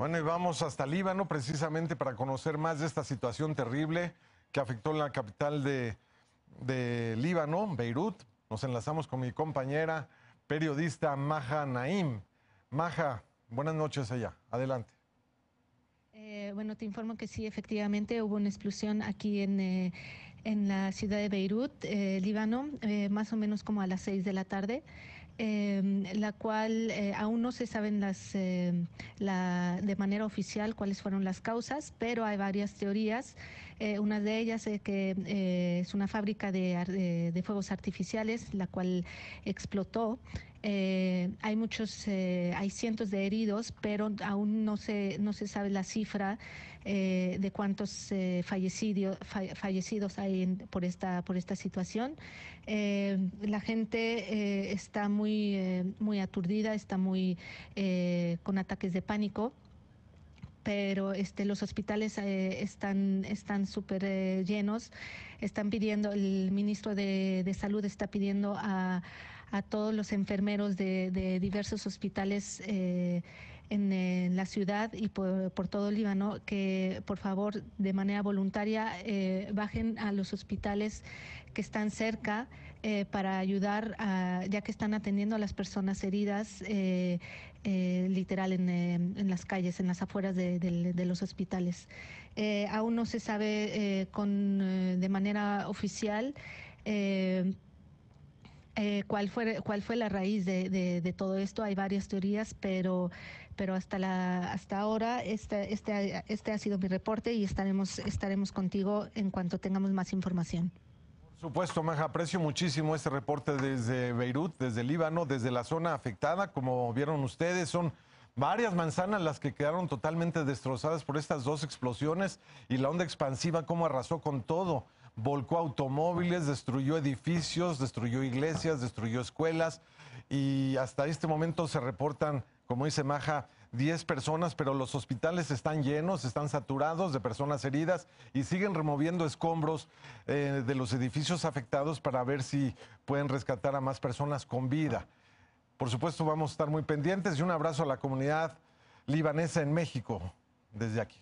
Bueno, y vamos hasta Líbano precisamente para conocer más de esta situación terrible que afectó la capital de, Líbano, Beirut. Nos enlazamos con mi compañera periodista Maja Naim. Maja, buenas noches allá. Adelante. Eh, bueno, te informo que sí, efectivamente hubo una explosión aquí en... Eh, en la ciudad de Beirut, eh, Líbano, eh, más o menos como a las seis de la tarde, em, la cual eh, aún no se saben las, em, de manera oficial cuáles fueron las causas, pero hay varias teorías. una de ellas es que es una fábrica de, fuegos artificiales, la cual explotó. hay muchos, hay cientos de heridos, pero aún no se, no se sabe la cifra de cuántos fallecidos, fallecidos hay por, esta, por esta situación. Eh, la gente eh, está muy, eh, muy aturdida, está muy con ataques de pánico pero este, los hospitales están están súper llenos. Están pidiendo, el ministro de, Salud está pidiendo a, a, todos los enfermeros de, diversos hospitales en, la ciudad y por, todo Líbano que por favor de manera voluntaria eh, bajen a los hospitales que están cerca eh, para ayudar a, ya que están atendiendo a las personas heridas eh, literal en, las calles, en las afueras de, los hospitales. aún no se sabe con, de manera oficial. Eh, ¿cuál, fue, ¿Cuál fue la raíz de, de, todo esto? Hay varias teorías, pero, pero hasta, la, hasta ahora este, este, este ha sido mi reporte y estaremos, estaremos contigo en cuanto tengamos más información Por supuesto, Maja, aprecio muchísimo este reporte desde Beirut, desde Líbano, desde la zona afectada. Como vieron ustedes, son varias manzanas las que quedaron totalmente destrozadas por estas dos explosiones y la onda expansiva, cómo arrasó con todo volcó automóviles, destruyó edificios, destruyó iglesias, destruyó escuelas y hasta este momento se reportan, como dice Maja, 10 personas, pero los hospitales están llenos, están saturados de personas heridas y siguen removiendo escombros eh, de los edificios afectados para ver si pueden rescatar a más personas con vida. Por supuesto, vamos a estar muy pendientes y un abrazo a la comunidad libanesa en México desde aquí.